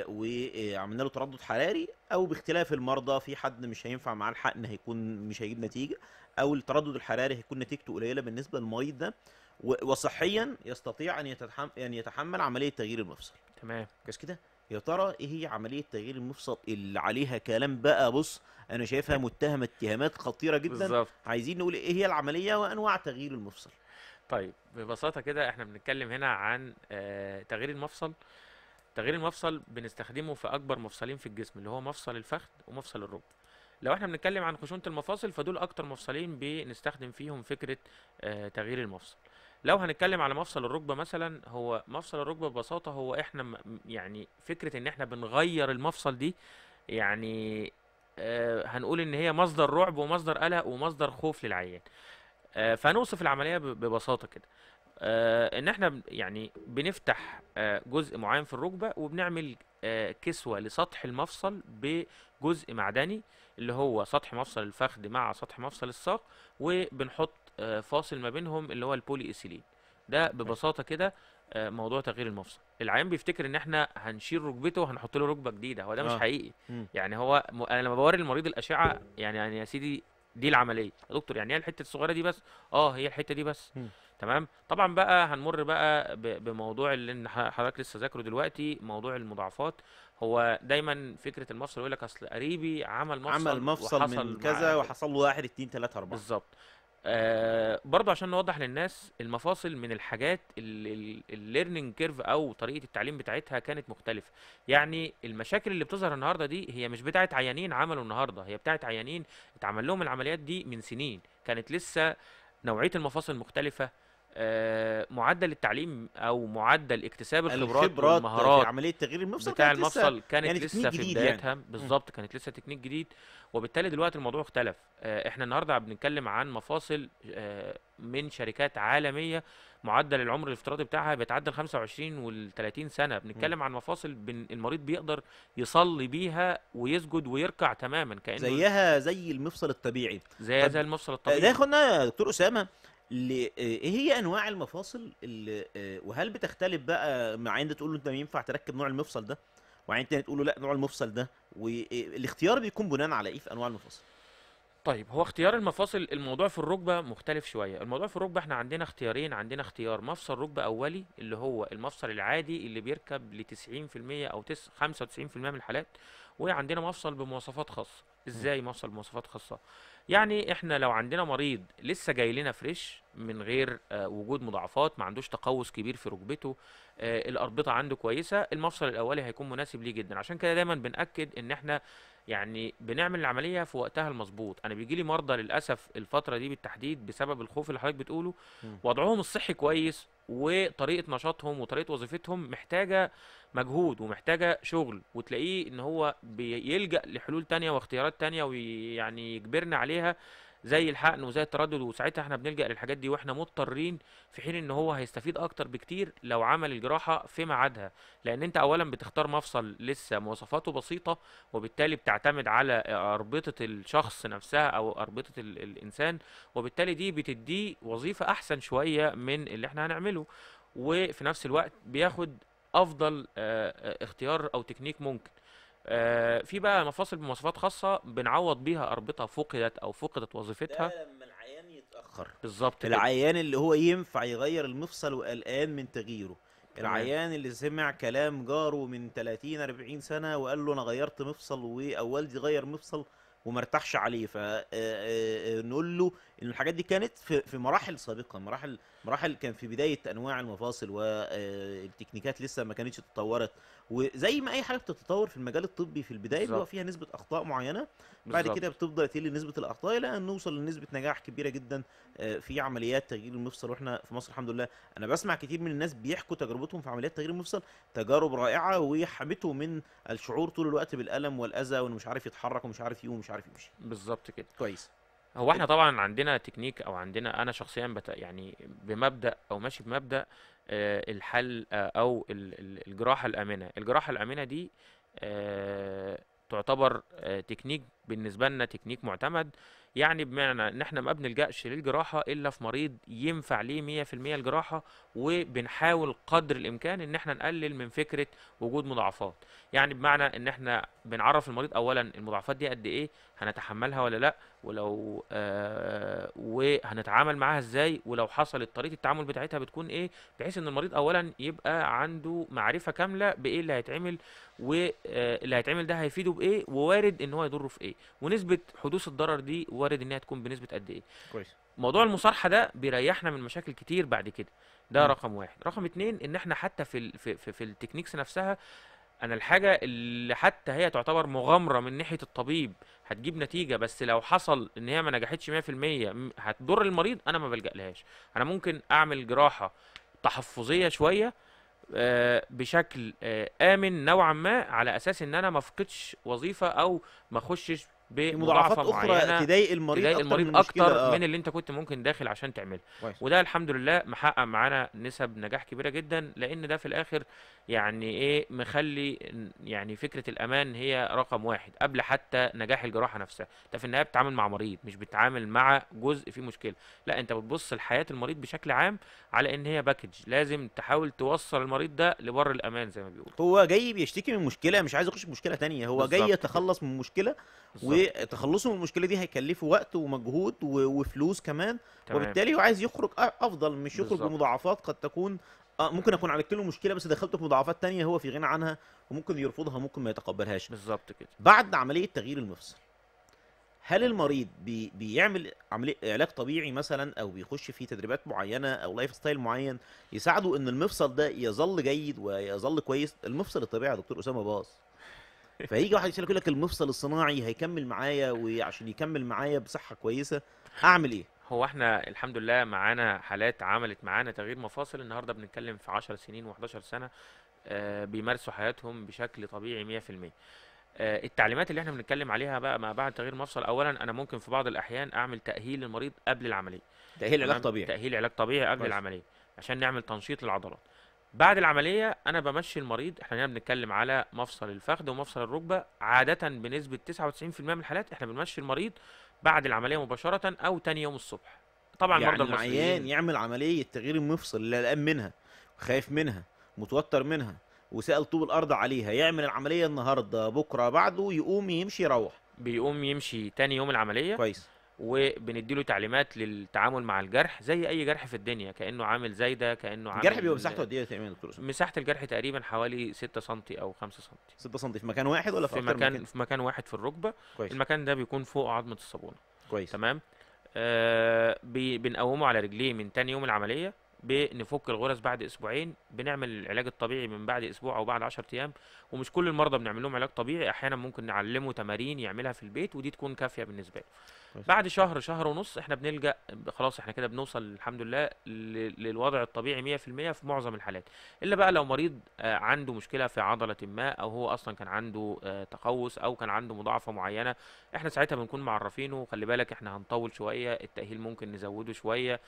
وعملنا له تردد حراري او باختلاف المرضى في حد مش هينفع معاه الحقن هيكون مش هيجيب نتيجه او التردد الحراري هيكون نتيجته قليله بالنسبه للمريض ده وصحيا يستطيع ان يتحمل ان يتحمل عمليه تغيير المفصل تمام كده يا ترى ايه هي عمليه تغيير المفصل اللي عليها كلام بقى بص انا شايفها متهمه اتهامات خطيره جدا بالزبط. عايزين نقول ايه هي العمليه وانواع تغيير المفصل طيب ببساطه كده احنا بنتكلم هنا عن آه تغيير المفصل تغيير المفصل بنستخدمه في اكبر مفصلين في الجسم اللي هو مفصل الفخذ ومفصل الركبه لو احنا بنتكلم عن خشونه المفاصل فدول اكتر مفصلين بنستخدم فيهم فكره آه تغيير المفصل لو هنتكلم على مفصل الركبه مثلا هو مفصل الركبه ببساطه هو احنا يعني فكره ان احنا بنغير المفصل دي يعني آه هنقول ان هي مصدر رعب ومصدر قلق ومصدر خوف للعيان آه فهنوصف العمليه ببساطه كده آه ان احنا يعني بنفتح آه جزء معين في الركبه وبنعمل آه كسوه لسطح المفصل بجزء معدني اللي هو سطح مفصل الفخذ مع سطح مفصل الساق وبنحط آه، فاصل ما بينهم اللي هو البولي ايثيلين ده ببساطه كده آه، موضوع تغيير المفصل العيان بيفتكر ان احنا هنشيل ركبته وهنحط له ركبه جديده هو ده مش آه. حقيقي يعني هو م... انا لما بوري المريض الاشعه يعني يعني يا سيدي دي العمليه يا دكتور يعني هي الحته الصغيره دي بس اه هي الحته دي بس تمام طبعا بقى هنمر بقى ب... بموضوع اللي حضرتك لسه ذاكره دلوقتي موضوع المضاعفات هو دايما فكره المفصل يقول لك اصل قريبي عمل مفصل عمل مفصل من كذا وحصل له 1 2 3 4 بالظبط آه برضو عشان نوضح للناس المفاصل من الحاجات الليرنينج كيرف او طريقه التعليم بتاعتها كانت مختلفه يعني المشاكل اللي بتظهر النهارده دي هي مش بتاعت عيانين عملوا النهارده هي بتاعت عيانين اتعمل لهم العمليات دي من سنين كانت لسه نوعيه المفاصل مختلفه آه، معدل التعليم او معدل اكتساب الخبرات, الخبرات والمهارات في عمليه تغيير المفصل بتاع كانت المفصل لسه كانت يعني لسه في يعني. بدايتها يعني. بالظبط كانت لسه تكنيك جديد وبالتالي دلوقتي الموضوع اختلف آه، احنا النهارده بنتكلم عن مفاصل آه، من شركات عالميه معدل العمر الافتراضي بتاعها بيتعدى ال 25 وال 30 سنه بنتكلم عن مفاصل بن المريض بيقدر يصلي بيها ويسجد ويركع تماما كانه زيها زي المفصل الطبيعي زي زي المفصل الطبيعي ده يا دكتور اسامه ايه هي انواع المفاصل اللي آه، وهل بتختلف بقى مع ان تقول له انت ينفع تركب نوع المفصل ده وعين تاني تقول له لا نوع المفصل ده والاختيار آه، بيكون بناء على ايه في انواع المفاصل طيب هو اختيار المفاصل الموضوع في الركبه مختلف شويه الموضوع في الركبه احنا عندنا اختيارين عندنا اختيار مفصل ركبه اولي اللي هو المفصل العادي اللي بيركب ل 90% او 95% من الحالات وعندنا مفصل بمواصفات خاصه ازاي مفصل بمواصفات خاصه يعني احنا لو عندنا مريض لسه جاي لنا فريش من غير آه، وجود مضاعفات ما عندوش تقوس كبير في ركبته آه، الاربطه عنده كويسه المفصل الاولي هيكون مناسب ليه جدا عشان كده دايما بناكد ان احنا يعني بنعمل العمليه في وقتها المظبوط انا بيجي لي مرضى للاسف الفتره دي بالتحديد بسبب الخوف اللي حضرتك بتقوله وضعهم الصحي كويس وطريقه نشاطهم وطريقه وظيفتهم محتاجه مجهود ومحتاجه شغل وتلاقيه ان هو بيلجا لحلول تانية واختيارات تانية ويعني يجبرنا عليها زي الحقن وزي التردد وساعتها احنا بنلجا للحاجات دي واحنا مضطرين في حين ان هو هيستفيد اكتر بكتير لو عمل الجراحه في ميعادها لان انت اولا بتختار مفصل لسه مواصفاته بسيطه وبالتالي بتعتمد على اربطه الشخص نفسها او اربطه الانسان وبالتالي دي بتديه وظيفه احسن شويه من اللي احنا هنعمله وفي نفس الوقت بياخد افضل آه، آه، اختيار او تكنيك ممكن آه، في بقى مفاصل بمواصفات خاصه بنعوض بيها اربطه فقدت او فقدت وظيفتها ده لما العيان يتاخر بالظبط العيان اللي هو ينفع يغير المفصل وقلقان من تغييره العيان اللي سمع كلام جاره من 30 40 سنه وقال له انا غيرت مفصل او والدي غير مفصل وما ارتاحش عليه فنقول آه، آه، له ان الحاجات دي كانت في مراحل سابقه مراحل مراحل كان في بدايه انواع المفاصل والتكنيكات آه، لسه ما كانتش تطورت وزي ما اي حاجه بتتطور في المجال الطبي في البدايه بيبقى فيها نسبه اخطاء معينه بعد كده بتبدا تقل نسبه الاخطاء الى ان نوصل لنسبه نجاح كبيره جدا آه، في عمليات تغيير المفصل واحنا في مصر الحمد لله انا بسمع كتير من الناس بيحكوا تجربتهم في عمليات تغيير المفصل تجارب رائعه وحمته من الشعور طول الوقت بالالم والاذى وانه مش عارف يتحرك ومش عارف يقوم ومش عارف يمشي بالظبط كده كويس هو احنا طبعا عندنا تكنيك او عندنا انا شخصيا بت يعني بمبدا او ماشي بمبدا آه، الحل آه، او ال- ال- الجراحه الامنه الجراحه الامنه دي آه، تعتبر آه، تكنيك بالنسبه لنا تكنيك معتمد يعني بمعنى ان احنا ما بنلجاش للجراحه الا في مريض ينفع ليه 100% الجراحه وبنحاول قدر الامكان ان احنا نقلل من فكره وجود مضاعفات يعني بمعنى ان احنا بنعرف المريض اولا المضاعفات دي قد ايه هنتحملها ولا لا ولو آه وهنتعامل معاها ازاي ولو حصلت طريقه التعامل بتاعتها بتكون ايه بحيث ان المريض اولا يبقى عنده معرفه كامله بايه اللي هيتعمل واللي آه، هيتعمل ده هيفيده بايه ووارد ان هو يضره في ايه ايه ونسبه حدوث الضرر دي وارد انها تكون بنسبه قد ايه كويس موضوع المصارحه ده بيريحنا من مشاكل كتير بعد كده ده م. رقم واحد رقم اتنين ان احنا حتى في الـ في, في, في التكنيكس نفسها انا الحاجه اللي حتى هي تعتبر مغامره من ناحيه الطبيب هتجيب نتيجه بس لو حصل ان هي ما نجحتش 100% هتضر المريض انا ما بلجألهاش انا ممكن اعمل جراحه تحفظيه شويه آه، بشكل آه، امن نوعا ما على اساس ان انا ما افقدش وظيفه او ما اخشش بمضاعفات اخرى تضايق المريض تضايق المريض اكتر, من, أكتر آه. من اللي انت كنت ممكن داخل عشان تعمله وده الحمد لله محقق معانا نسب نجاح كبيره جدا لان ده في الاخر يعني ايه مخلي يعني فكره الامان هي رقم واحد قبل حتى نجاح الجراحه نفسها انت في النهايه بتتعامل مع مريض مش بتتعامل مع جزء فيه مشكله لا انت بتبص لحياه المريض بشكل عام على ان هي باكج لازم تحاول توصل المريض ده لبر الامان زي ما بيقولوا هو جاي بيشتكي من مشكله مش عايز يخش مشكله تانية هو بالزبط. جاي يتخلص من مشكله بالزبط. وتخلصه من المشكله دي هيكلفه وقت ومجهود وفلوس كمان تمام. وبالتالي هو عايز يخرج افضل مش يخرج بالزبط. بمضاعفات قد تكون اه ممكن اكون عالجت له مشكله بس دخلته في مضاعفات تانية هو في غنى عنها وممكن يرفضها ممكن ما يتقبلهاش بالظبط كده بعد عمليه تغيير المفصل هل المريض بي بيعمل عمليه علاج طبيعي مثلا او بيخش في تدريبات معينه او لايف ستايل معين يساعده ان المفصل ده يظل جيد ويظل كويس المفصل الطبيعي يا دكتور اسامه باظ فيجي واحد يقول لك المفصل الصناعي هيكمل معايا وعشان يكمل معايا بصحه كويسه اعمل ايه هو احنا الحمد لله معانا حالات عملت معانا تغيير مفاصل النهارده بنتكلم في 10 سنين و11 سنه آه، بيمارسوا حياتهم بشكل طبيعي 100% آه، التعليمات اللي احنا بنتكلم عليها بقى ما بعد تغيير مفصل اولا انا ممكن في بعض الاحيان اعمل تاهيل للمريض قبل العمليه تاهيل علاج طبيعي تاهيل علاج طبيعي قبل بس. العمليه عشان نعمل تنشيط للعضلات بعد العملية أنا بمشي المريض إحنا هنا بنتكلم على مفصل الفخذ ومفصل الركبة عادة بنسبة 99% من الحالات إحنا بنمشي المريض بعد العملية مباشرة أو تاني يوم الصبح طبعا يعني مرضى العيان يعمل عملية تغيير المفصل اللي قلقان منها خايف منها متوتر منها وسأل طوب الأرض عليها يعمل العملية النهاردة بكرة بعده يقوم يمشي يروح بيقوم يمشي تاني يوم العملية كويس وبنديله تعليمات للتعامل مع الجرح زي اي جرح في الدنيا كانه عامل زايده كانه عامل الجرح بيبقى مساحته قد ايه يا دكتور مساحه الجرح تقريبا حوالي 6 سم او 5 سم 6 سم في مكان واحد ولا في, في مكان, مكان في مكان واحد في الركبه كويس. المكان ده بيكون فوق عظمه الصابونه كويس تمام آه بنقومه على رجليه من ثاني يوم العمليه بنفك الغرز بعد اسبوعين بنعمل العلاج الطبيعي من بعد اسبوع او بعد 10 ايام ومش كل المرضى بنعمل لهم علاج طبيعي احيانا ممكن نعلمه تمارين يعملها في البيت ودي تكون كافيه بالنسبه له بعد شهر شهر ونص احنا بنلجا خلاص احنا كده بنوصل الحمد لله للوضع الطبيعي 100% في معظم الحالات الا بقى لو مريض آه، عنده مشكله في عضله ما او هو اصلا كان عنده آه، تقوس او كان عنده مضاعفه معينه احنا ساعتها بنكون معرفينه خلي بالك احنا هنطول شويه التاهيل ممكن نزوده شويه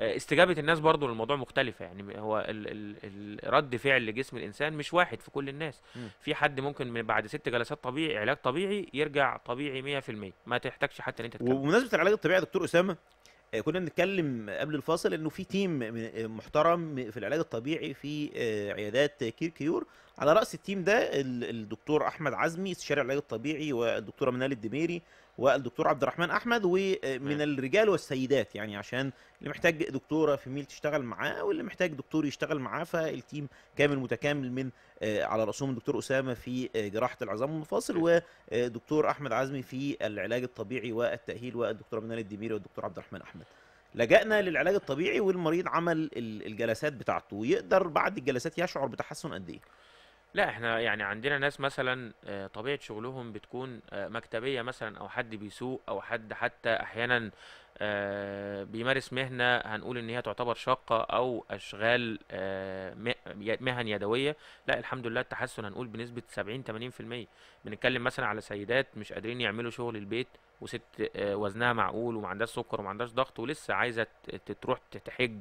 آه، استجابه الناس برضو للموضوع مختلفه يعني هو ال ال رد فعل لجسم الانسان مش واحد في كل الناس م. في حد ممكن من بعد ست جلسات طبيعي علاج طبيعي يرجع طبيعي 100% ما تحتاجش حتى ان انت تتكلم وبمناسبه العلاج الطبيعي يا دكتور اسامه آه، كنا بنتكلم قبل الفاصل انه في تيم آه، محترم في العلاج الطبيعي في عيادات كير كيور على راس التيم ده الدكتور احمد عزمي استشاري العلاج الطبيعي والدكتوره منال الدميري والدكتور عبد الرحمن احمد ومن الرجال والسيدات يعني عشان اللي محتاج دكتوره في ميل تشتغل معاه واللي محتاج دكتور يشتغل معاه فالتيم كامل متكامل من آه، على راسهم الدكتور اسامه في آه، جراحه العظام المنفصل ودكتور احمد عزمي في العلاج الطبيعي والتاهيل والدكتوره منال الدميري والدكتور عبد الرحمن احمد لجأنا للعلاج الطبيعي والمريض عمل الجلسات بتاعته ويقدر بعد الجلسات يشعر بتحسن قد ايه لا احنا يعني عندنا ناس مثلا آه، طبيعة شغلهم بتكون آه، مكتبية مثلا او حد بيسوق او حد حتى احيانا آه، بيمارس مهنة هنقول ان هي تعتبر شاقة او اشغال مهن يدوية لا الحمد لله التحسن هنقول بنسبة 70 80% بنتكلم مثلا على سيدات مش قادرين يعملوا شغل البيت وست وزنها معقول وما سكر وما ضغط ولسه عايزة تروح تحج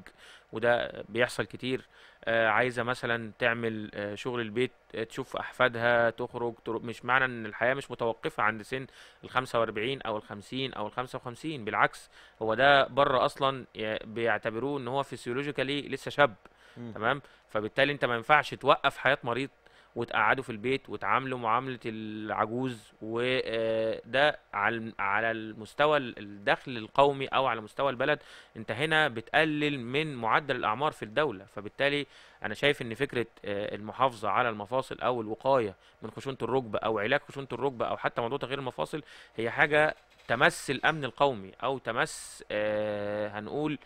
وده بيحصل كتير آه، عايزه مثلا تعمل آه، شغل البيت آه، تشوف احفادها تخرج مش معنى ان الحياه مش متوقفه عند سن ال 45 او ال 50 او ال 55 بالعكس هو ده أيوة. بره اصلا بيعتبروه ان هو فيسيولوجيكالي لسه شاب تمام فبالتالي انت ما ينفعش توقف حياه مريض وتقعدوا في البيت وتعاملوا معامله العجوز وده آه، على المستوى الدخل القومي او على مستوى البلد انت هنا بتقلل من معدل الاعمار في الدوله فبالتالي انا شايف ان فكره آه، المحافظه على المفاصل او الوقايه من خشونه الركبه او علاج خشونه الركبه او حتى موضوع تغيير المفاصل هي حاجه تمس الامن القومي او تمس آه، هنقول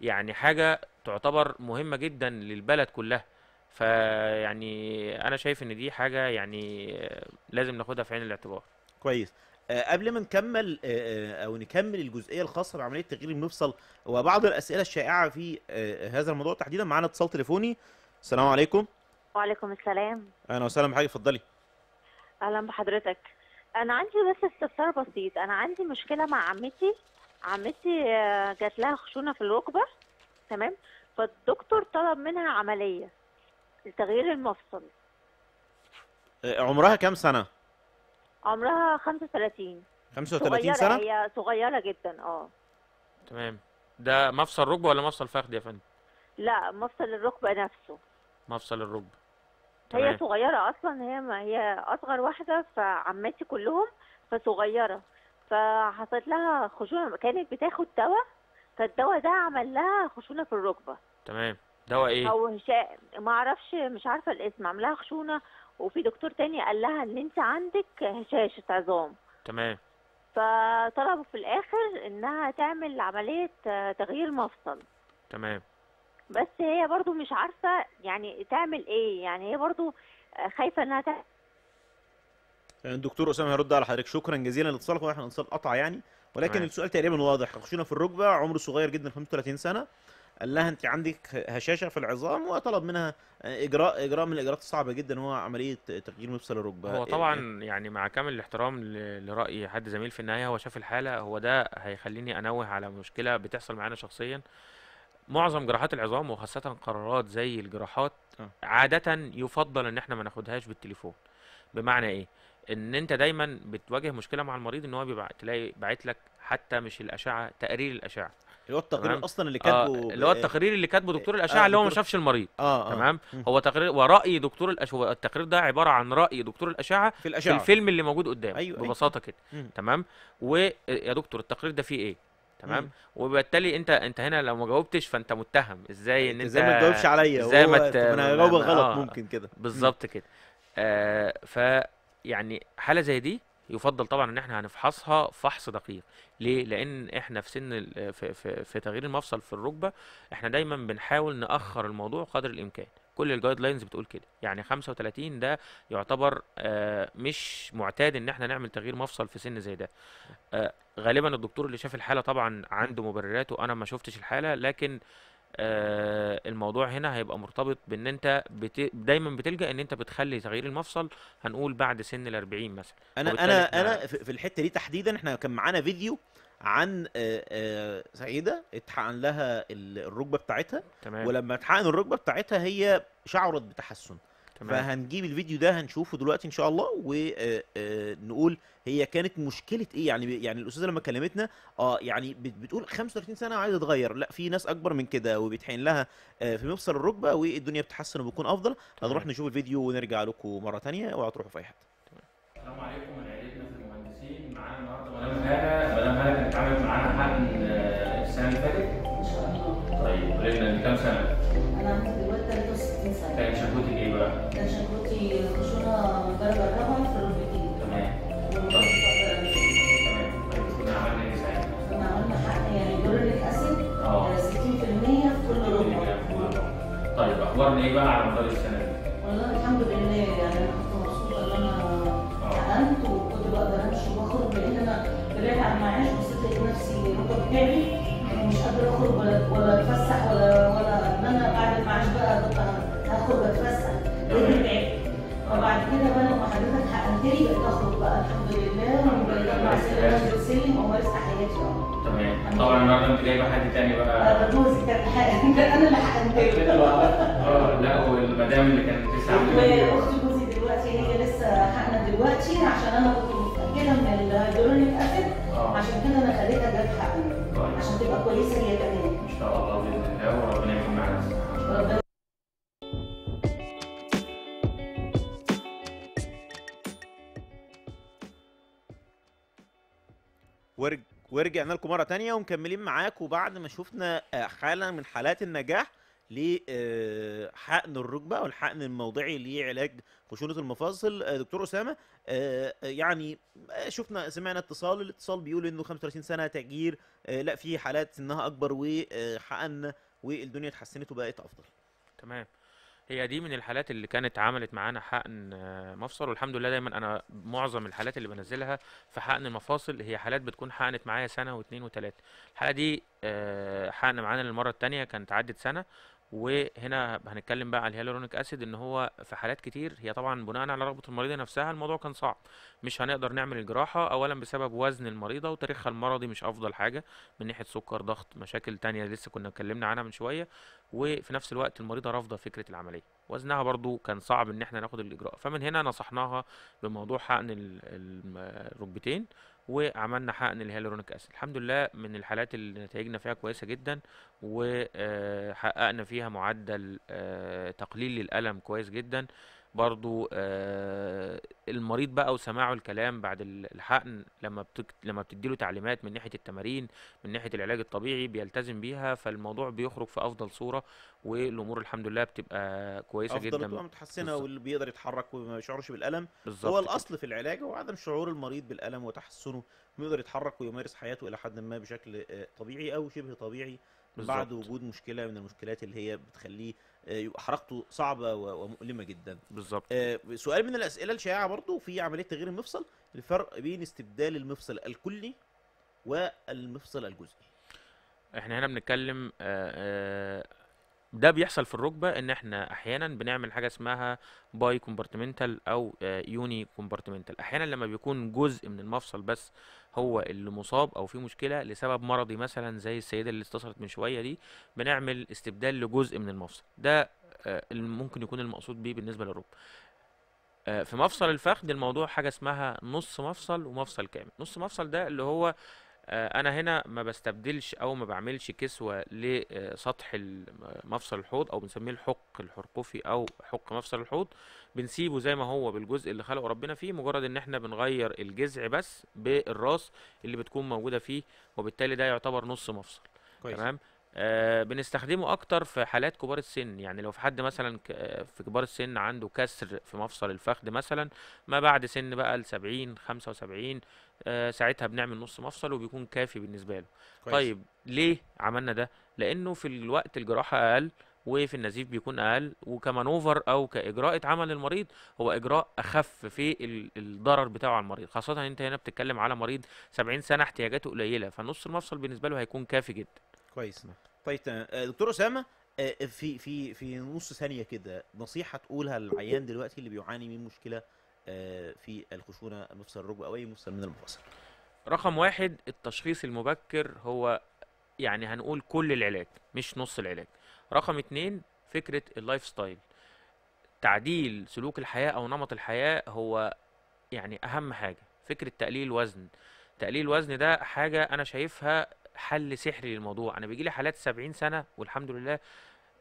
يعني حاجه تعتبر مهمه جدا للبلد كلها فيعني انا شايف ان دي حاجه يعني لازم ناخدها في عين الاعتبار كويس آه، قبل ما نكمل آه، آه، او نكمل الجزئيه الخاصه بعمليه تغيير المفصل وبعض الاسئله الشائعه في هذا الموضوع تحديدا معانا اتصال تليفوني السلام عليكم وعليكم السلام اهلا وسهلا بحضرتك اتفضلي اهلا بحضرتك انا عندي بس استفسار بسيط انا عندي مشكله مع عمتي عمتي جات لها خشونه في الركبه تمام فالدكتور طلب منها عمليه لتغيير المفصل آه، عمرها كام سنة؟ عمرها 35 35 سنة؟ هي صغيرة جدا اه تمام ده مفصل ركبة ولا مفصل فخذ يا فندم؟ لا مفصل الركبة نفسه مفصل الركبة هي صغيرة أصلا هي ما هي أصغر واحدة فعماتي كلهم فصغيرة فحصلت لها خشونة كانت بتاخد دواء فالدواء ده عمل لها خشونة في الركبة تمام دواء ايه؟ او هشام ما اعرفش مش عارفه الاسم عملها خشونه وفي دكتور تاني قال لها ان انت عندك هشاشه عظام تمام فطلبوا في الاخر انها تعمل عمليه تغيير مفصل تمام بس هي برضو مش عارفه يعني تعمل ايه يعني هي برضو خايفه انها تعمل يعني الدكتور اسامه هيرد على حضرتك شكرا جزيلا لاتصالك واحنا اتصال قطع يعني ولكن تمام. السؤال تقريبا واضح خشونه في الركبه عمره صغير جدا 35 سنه قال لها انت عندك هشاشه في العظام وطلب منها اجراء اجراء من الاجراءات الصعبه جدا هو عمليه تغيير مفصل الركبه هو إيه، طبعا إيه. يعني مع كامل الاحترام لراي حد زميل في النهايه هو شاف الحاله هو ده هيخليني انوه على مشكله بتحصل معانا شخصيا معظم جراحات العظام وخاصه قرارات زي الجراحات آه. عاده يفضل ان احنا ما ناخدهاش بالتليفون بمعنى ايه ان انت دايما بتواجه مشكله مع المريض ان هو بيبعت تلاقي باعت لك حتى مش الاشعه تقرير الاشعه اللي هو التقرير اصلا اللي آه، كاتبه آه اللي هو التقرير اللي كاتبه دكتور آه، آه، الاشعه آه اللي هو ما شافش المريض آه آه تمام آه هو تقرير وراي دكتور الاشعه التقرير ده عباره عن راي دكتور الاشعه في, الأشعة. في الفيلم اللي موجود قدامه أيوة, أيوة. ببساطه أيوة. كده تمام ويا دكتور التقرير ده فيه ايه تمام وبالتالي انت انت هنا لو ما جاوبتش فانت متهم ازاي أيوة، ان انت ازاي ما تجاوبش عليا ازاي ما انا هجاوبك غلط ممكن كده بالظبط كده آه ف يعني حاله زي دي يفضل طبعا ان احنا هنفحصها فحص دقيق ليه لان احنا في سن في, في, في تغيير المفصل في الركبه احنا دايما بنحاول ناخر الموضوع قدر الامكان كل الجايد لاينز بتقول كده يعني 35 ده يعتبر آه مش معتاد ان احنا نعمل تغيير مفصل في سن زي ده آه غالبا الدكتور اللي شاف الحاله طبعا عنده مبرراته انا ما شفتش الحاله لكن آه، الموضوع هنا هيبقى مرتبط بان انت بت... دايما بتلجا ان انت بتخلي تغيير المفصل هنقول بعد سن ال 40 مثلا انا انا احنا... انا في الحته دي تحديدا احنا كان معانا فيديو عن آه، آه، سعيده اتحقن لها الركبه بتاعتها تمام. ولما اتحقن الركبه بتاعتها هي شعرت بتحسن تمام. فهنجيب الفيديو ده هنشوفه دلوقتي ان شاء الله ونقول آه، آه، هي كانت مشكله ايه يعني يعني الاستاذه لما كلمتنا اه يعني بتقول 35 سنه وعايزه تغير لا في ناس اكبر من كده وبيتحين لها آه، في مفصل الركبه والدنيا بتتحسن وبتكون افضل هنروح نشوف الفيديو ونرجع لكم مره ثانيه اوعوا تروحوا في اي حته السلام عليكم من عائلتنا في المهندسين معانا النهارده مدام هاله مدام هاله كانت عامله معانا حقن السنه اللي فاتت ان شاء الله طيب قلنا من كام سنه مقارنه ايه بقى على مدار السنه دي؟ والله الحمد لله يعني انا كنت مبسوطه ان انا اتعلمت آه. وكنت بقدر امشي واخرج لان انا طلعت المعاش بس لقيت نفسي رقم كامل يعني مش قادر اخرج ولا اتفسح ولا ولا ان انا بعد المعاش بقى اتفسح كده بقى لما حضرتك حققت لي اخرج بقى الحمد لله وبقيت اربع سنين انزل حياتي اه طبعا النهارده انت جايبه حد تاني بقى آه، جوزي كان انا اللي حقنتك اه لا والمدام اللي كانت لسه عامله واخت جوزي دلوقتي هي لسه حقنه دلوقتي عشان انا كنت متاكده من الهيدروليك اسيد آه. عشان كده انا خليتها جت حقنه عشان تبقى كويسه هي كمان ان شاء الله باذن الله وربنا يكون معانا ورجعنا لكم مره تانية ومكملين معاكم بعد ما شفنا آه، حاله من حالات النجاح لحقن آه، الركبه او الحقن الموضعي لعلاج خشونه المفاصل آه، دكتور اسامه يعني شفنا سمعنا اتصال الاتصال بيقول انه 35 سنه تاجير لا في حالات انها اكبر وحقن والدنيا اتحسنت وبقت افضل تمام هي دي من الحالات اللي كانت عملت معانا حقن آه، مفصل والحمد لله دايما انا معظم الحالات اللي بنزلها في حقن المفاصل هي حالات بتكون حقنت معايا سنه واثنين وثلاثه الحاله دي آه، حقن معانا للمره الثانيه كانت عدت سنه وهنا هنتكلم بقى على الهيالورونيك اسيد ان هو في حالات كتير هي طبعا بناء على رغبه المريضه نفسها الموضوع كان صعب مش هنقدر نعمل الجراحه اولا بسبب وزن المريضه وتاريخها المرضي مش افضل حاجه من ناحيه سكر ضغط مشاكل تانية لسه كنا اتكلمنا عنها من شويه وفي نفس الوقت المريضه رافضه فكره العمليه وزنها برضو كان صعب ان احنا ناخد الاجراء فمن هنا نصحناها بموضوع حقن الركبتين وعملنا حقن الهيالورونيك اسيد الحمد لله من الحالات اللي نتائجنا فيها كويسه جدا وحققنا آه، فيها معدل آه، تقليل للالم كويس جدا برضو آه، المريض بقى وسماعه الكلام بعد الحقن لما بتك... لما بتديله تعليمات من ناحيه التمارين من ناحيه العلاج الطبيعي بيلتزم بيها فالموضوع بيخرج في افضل صوره والامور الحمد لله بتبقى كويسه أفضل جدا افضل بتبقى متحسنه بالزبط. واللي بيقدر يتحرك وما يشعرش بالالم بالزبط. هو الاصل في العلاج هو عدم شعور المريض بالالم وتحسنه ويقدر يتحرك ويمارس حياته الى حد ما بشكل آه، طبيعي او شبه طبيعي بالزبط. بعد وجود مشكله من المشكلات اللي هي بتخليه يبقى آه، حركته صعبه ومؤلمه جدا بالظبط آه، سؤال من الاسئله الشائعه برضو في عمليه تغيير المفصل الفرق بين استبدال المفصل الكلي والمفصل الجزئي احنا هنا بنتكلم آه، ده بيحصل في الركبه ان احنا احيانا بنعمل حاجه اسمها باي كومبارتمنتال او يوني كومبارتمنتال احيانا لما بيكون جزء من المفصل بس هو اللي مصاب او في مشكله لسبب مرضي مثلا زي السيده اللي استشرت من شويه دي بنعمل استبدال لجزء من المفصل ده آه، ممكن يكون المقصود بيه بالنسبه للركب آه، في مفصل الفخذ الموضوع حاجه اسمها نص مفصل ومفصل كامل نص مفصل ده اللي هو آه، انا هنا ما بستبدلش او ما بعملش كسوه لسطح مفصل الحوض او بنسميه الحق الحرقوفي او حق مفصل الحوض بنسيبه زي ما هو بالجزء اللي خلقه ربنا فيه مجرد ان احنا بنغير الجذع بس بالراس اللي بتكون موجوده فيه وبالتالي ده يعتبر نص مفصل كويس. تمام آه بنستخدمه اكتر في حالات كبار السن يعني لو في حد مثلا في كبار السن عنده كسر في مفصل الفخذ مثلا ما بعد سن بقى ال 70 75 آه، ساعتها بنعمل نص مفصل وبيكون كافي بالنسبه له كويس. طيب ليه عملنا ده لانه في الوقت الجراحه اقل وفي النزيف بيكون اقل وكمانوفر او كاجراء اتعمل للمريض هو اجراء اخف في الضرر بتاعه على المريض خاصه انت هنا بتتكلم على مريض 70 سنه احتياجاته قليله فنص المفصل بالنسبه له هيكون كافي جدا كويس طيب آه، دكتور اسامه آه، في في في نص ثانيه كده نصيحه تقولها للعيان دلوقتي اللي بيعاني من مشكله آه، في الخشونه المفصل الركبه او اي مفصل من المفاصل رقم واحد التشخيص المبكر هو يعني هنقول كل العلاج مش نص العلاج رقم اتنين فكرة اللايف ستايل تعديل سلوك الحياة او نمط الحياة هو يعني اهم حاجة فكرة تقليل وزن تقليل الوزن ده حاجة انا شايفها حل سحري للموضوع انا بيجي لي حالات سبعين سنة والحمد لله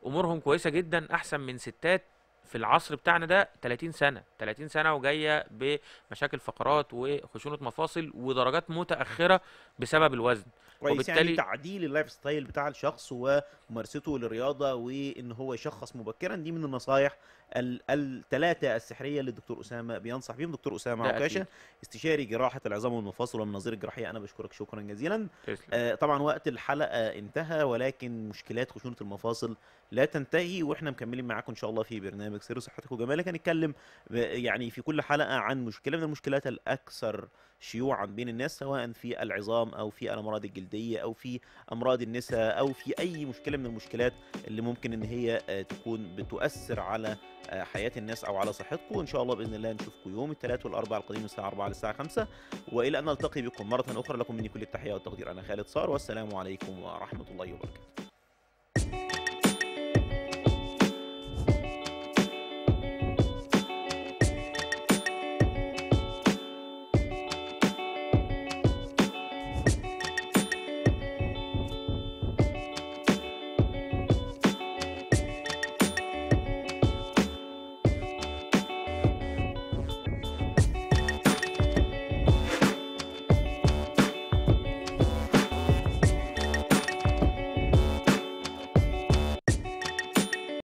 امورهم كويسة جدا احسن من ستات في العصر بتاعنا ده 30 سنه 30 سنه وجايه بمشاكل فقرات وخشونه مفاصل ودرجات متاخره بسبب الوزن كويس يعني وبالتالي تعديل اللايف ستايل بتاع الشخص وممارسته للرياضه وان هو يشخص مبكرا دي من النصائح الثلاثه السحريه اللي الدكتور اسامه بينصح بيهم دكتور اسامه عكاشه استشاري جراحه العظام والمفاصل والمناظير الجراحيه انا بشكرك شكرا جزيلا آه طبعا وقت الحلقه انتهى ولكن مشكلات خشونه المفاصل لا تنتهي واحنا مكملين معاكم ان شاء الله في برنامج سر صحتك وجمالك هنتكلم يعني في كل حلقه عن مشكله من المشكلات الاكثر شيوعا بين الناس سواء في العظام او في الامراض الجلديه او في امراض النساء او في اي مشكله من المشكلات اللي ممكن ان هي آه، تكون بتؤثر على آه، حياه الناس او على صحتكم وان شاء الله باذن الله نشوفكم يوم الثلاث والاربعاء القادم من الساعه 4 للساعه 5 والى ان نلتقي بكم مره اخرى لكم مني كل التحيه والتقدير انا خالد صار والسلام عليكم ورحمه الله وبركاته